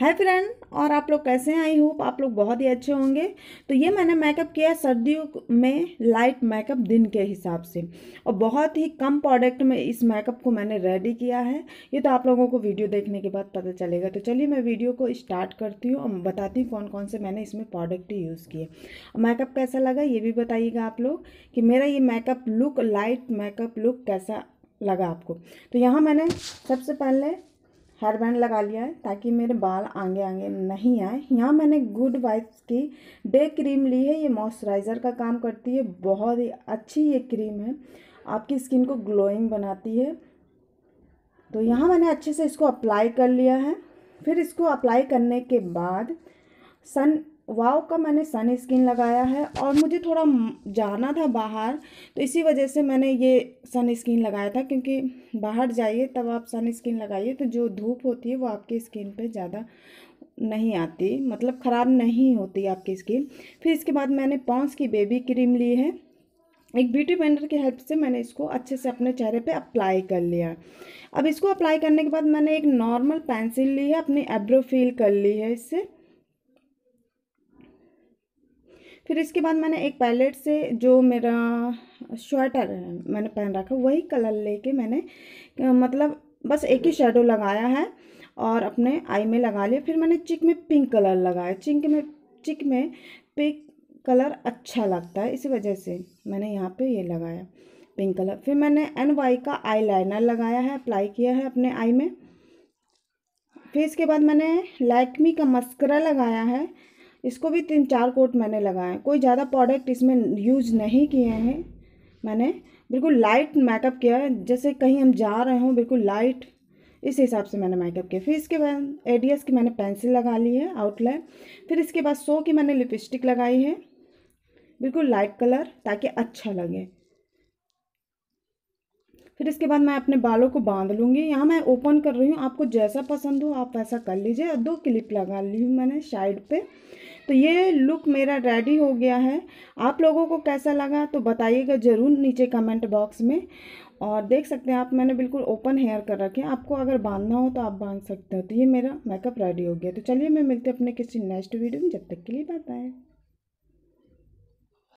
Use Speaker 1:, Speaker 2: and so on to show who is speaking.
Speaker 1: hi friend और आप लोग कैसे हैं आई होप आप लोग बहुत ही अच्छे होंगे तो ये मैंने मेकअप किया सर्दियों में लाइट मेकअप दिन के हिसाब से और बहुत ही कम प्रोडक्ट में इस मेकअप को मैंने रेडी किया है ये तो आप लोगों को वीडियो देखने के बाद पता चलेगा तो चलिए मैं वीडियो को स्टार्ट करती हूँ और बताती हूँ कौन कौन से मैंने इसमें प्रोडक्ट यूज़ किए और मेकअप कैसा लगा ये भी बताइएगा आप लोग कि मेरा ये makeup look light makeup look कैसा लगा आपको तो यहाँ मैंने सबसे पहले हेयर बैंड लगा लिया है ताकि मेरे बाल आगे आगे नहीं आए यहाँ मैंने गुड वाइफ्स की डे क्रीम ली है ये मॉइस्चराइज़र का काम करती है बहुत ही अच्छी ये क्रीम है आपकी स्किन को ग्लोइंग बनाती है तो यहाँ मैंने अच्छे से इसको अप्लाई कर लिया है फिर इसको अप्लाई करने के बाद सन वाव का मैंने सन स्क्रीन लगाया है और मुझे थोड़ा जाना था बाहर तो इसी वजह से मैंने ये सन स्क्रीन लगाया था क्योंकि बाहर जाइए तब आप सन स्क्रीन लगाइए तो जो धूप होती है वो आपकी स्किन पे ज़्यादा नहीं आती मतलब ख़राब नहीं होती आपकी स्किन फिर इसके बाद मैंने पॉन्स की बेबी क्रीम ली है एक ब्यूटी पेंडर की हेल्प से मैंने इसको अच्छे से अपने चेहरे पे अप्लाई कर लिया अब इसको अप्लाई करने के बाद मैंने एक नॉर्मल पेंसिल ली है अपनी एब्रो फील कर ली है इससे फिर इसके बाद मैंने एक पैलेट से जो मेरा स्वेटर मैंने पहन रखा वही कलर लेके मैंने मतलब बस एक ही शेडो लगाया है और अपने आई में लगा लिया फिर मैंने चिक में पिंक कलर लगाया चिंक में चिक में पिंक कलर अच्छा लगता है इसी वजह से मैंने यहाँ पे ये लगाया पिंक कलर फिर मैंने एन वाई का आई लाइनर लगाया है अप्लाई किया है अपने आई में फिर इसके बाद मैंने लैक्मी का मस्करा लगाया है इसको भी तीन चार कोट मैंने लगाए कोई ज़्यादा प्रोडक्ट इसमें यूज नहीं किए हैं मैंने बिल्कुल लाइट मेकअप किया है जैसे कहीं हम जा रहे हों बिल्कुल लाइट इस हिसाब से मैंने मेकअप किया फिर इसके बाद एडीएस की मैंने पेंसिल लगा ली है आउटलाइन फिर इसके बाद सो की मैंने लिपस्टिक लगाई है बिल्कुल लाइट कलर ताकि अच्छा लगे फिर इसके बाद मैं अपने बालों को बांध लूँगी यहाँ मैं ओपन कर रही हूँ आपको जैसा पसंद हो आप वैसा कर लीजिए और दो क्लिप लगा ली हूँ मैंने साइड पे तो ये लुक मेरा रेडी हो गया है आप लोगों को कैसा लगा तो बताइएगा ज़रूर नीचे कमेंट बॉक्स में और देख सकते हैं आप मैंने बिल्कुल ओपन हेयर कर रखे हैं आपको अगर बांधना हो तो आप बांध सकते हो तो ये मेरा मेकअप रेडी हो गया तो चलिए मैं मिलते अपने किसी नेक्स्ट वीडियो में जब तक के लिए बताएँ